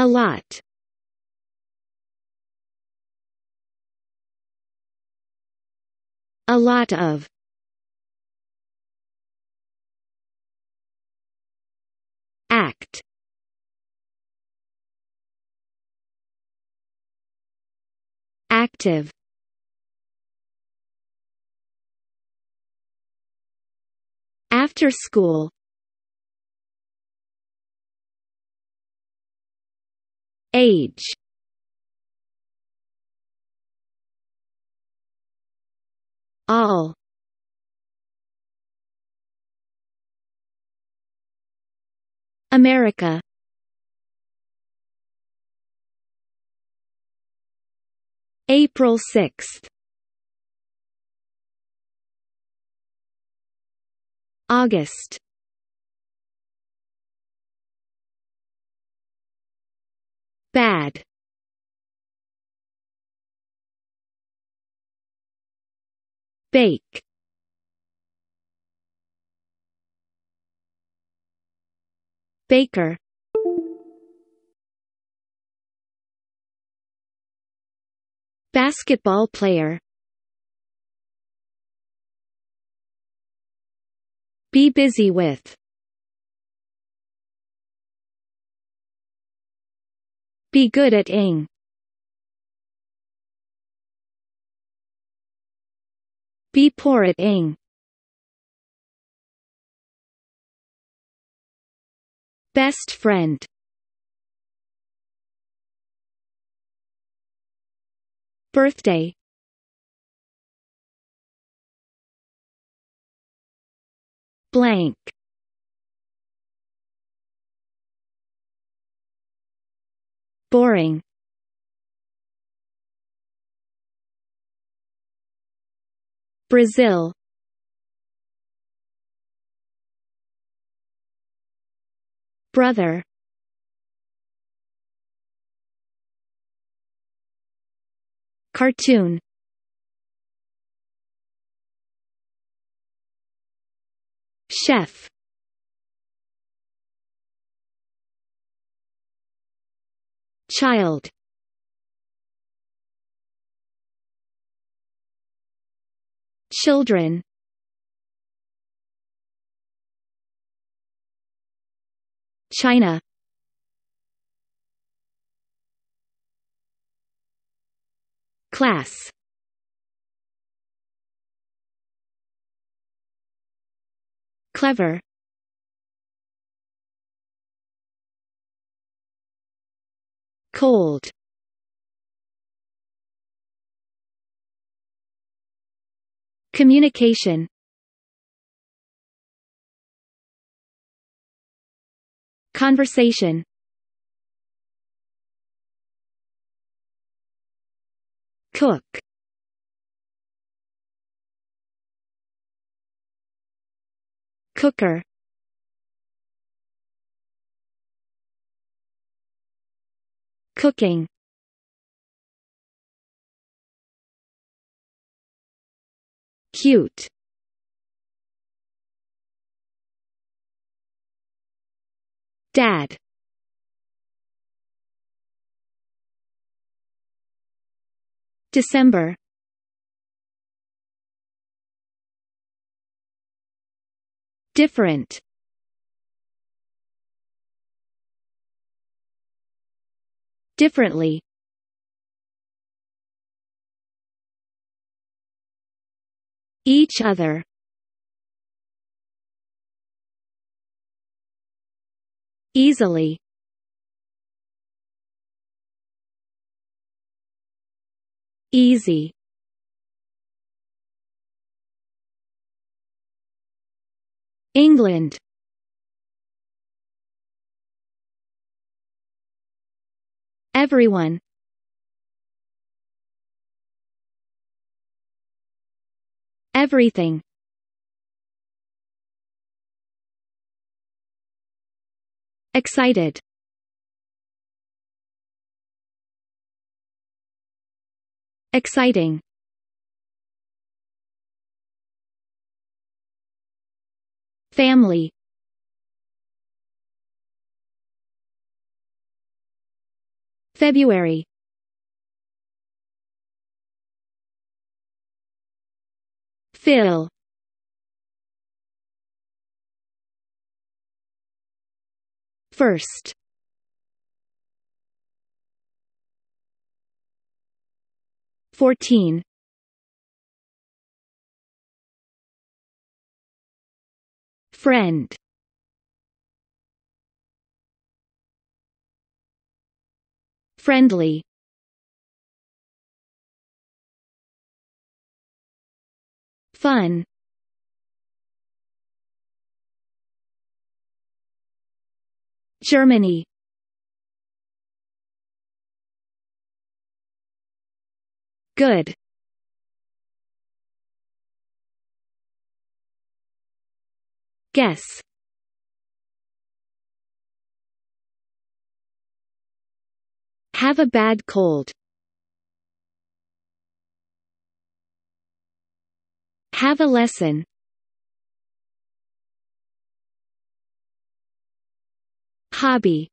A lot. A lot of. Act. Active. After school Age all America April 6th August Bad Bake Baker Basketball player Be busy with Be good at ing. Be poor at ing. Best friend Birthday Blank Boring Brazil Brother Cartoon Chef Child Children China Class Clever called Communication Conversation Cook Cooker Cooking Cute Dad December Different differently each other easily easy England Everyone Everything Excited Exciting Family February Phil First Fourteen Friend Friendly Fun Germany Good Guess Have a bad cold. Have a lesson. Hobby.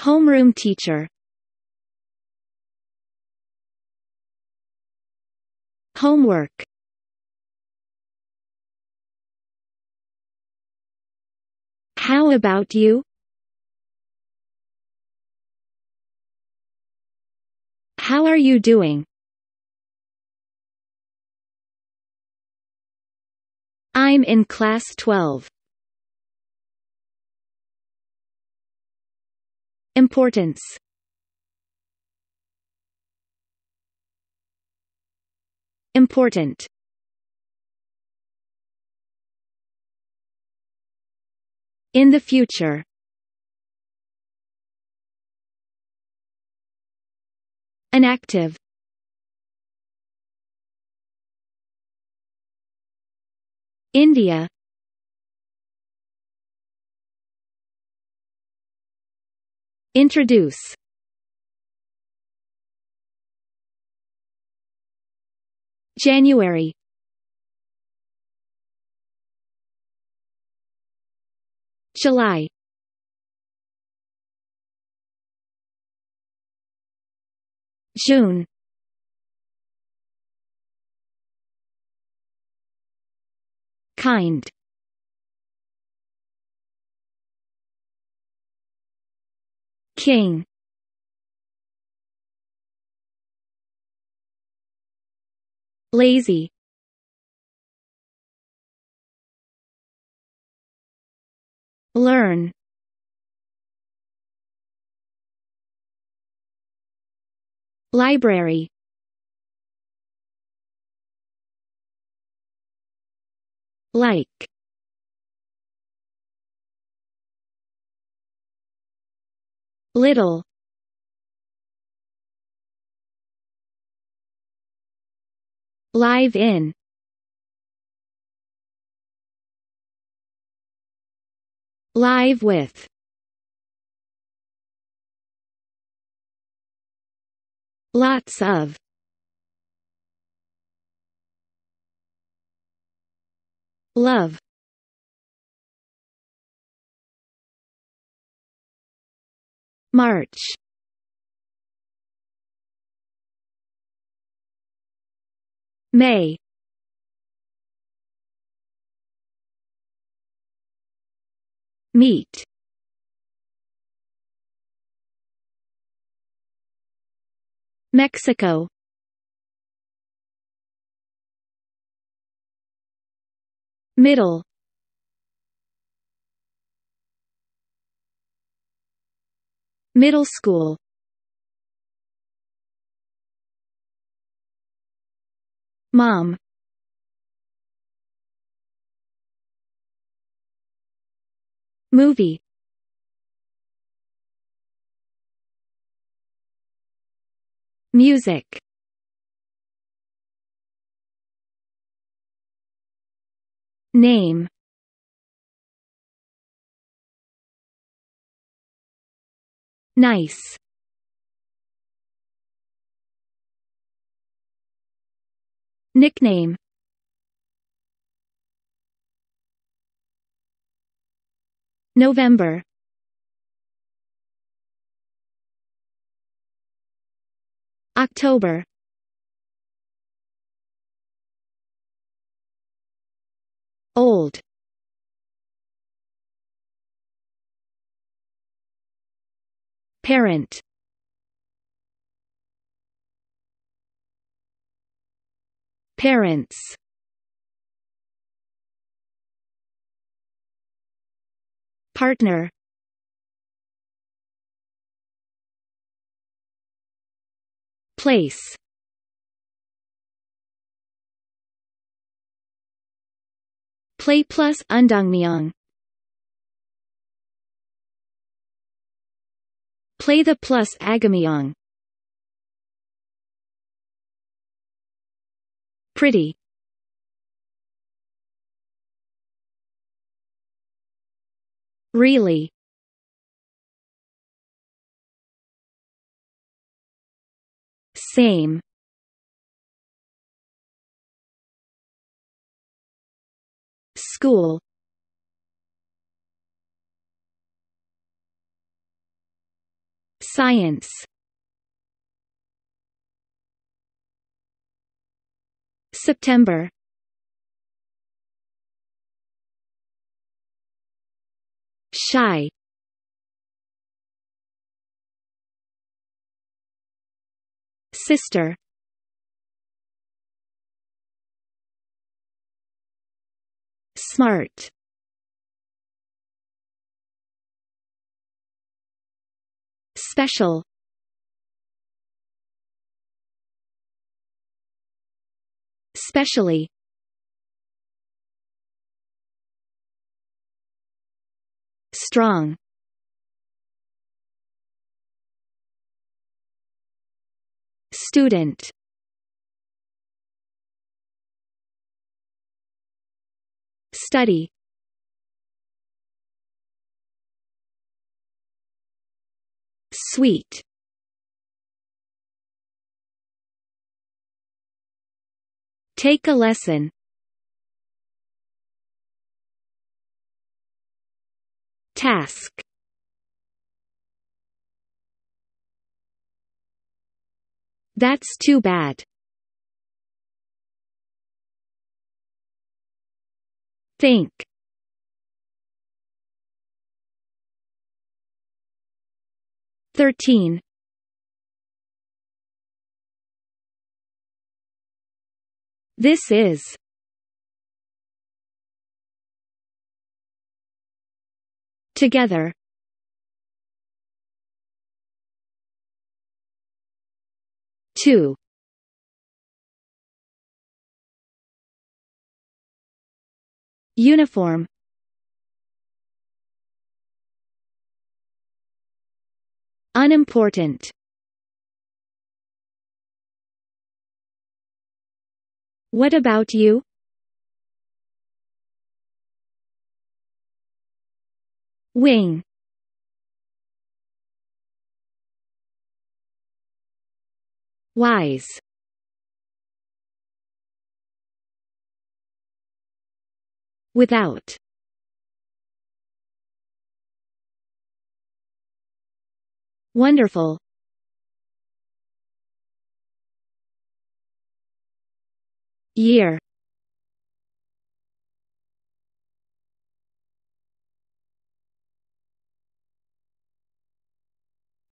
Homeroom teacher. Homework How about you? How are you doing? I'm in class 12. Importance Important In the future An active India Introduce January July June kind king lazy Learn Library Like Little Live in Live with Lots of Love March May Meat Mexico Middle Middle school Mom Movie Music Name Nice Nickname November October Old Parent Parents Partner Place Play plus Undongmyeong Play the plus Agamyeong Pretty Really Same School Science September Chai Sister Smart Special Specially strong. Student Study Sweet Take a lesson Task That's too bad. Think thirteen This is Together two Uniform Unimportant What about you? Wing Wise Without Wonderful Year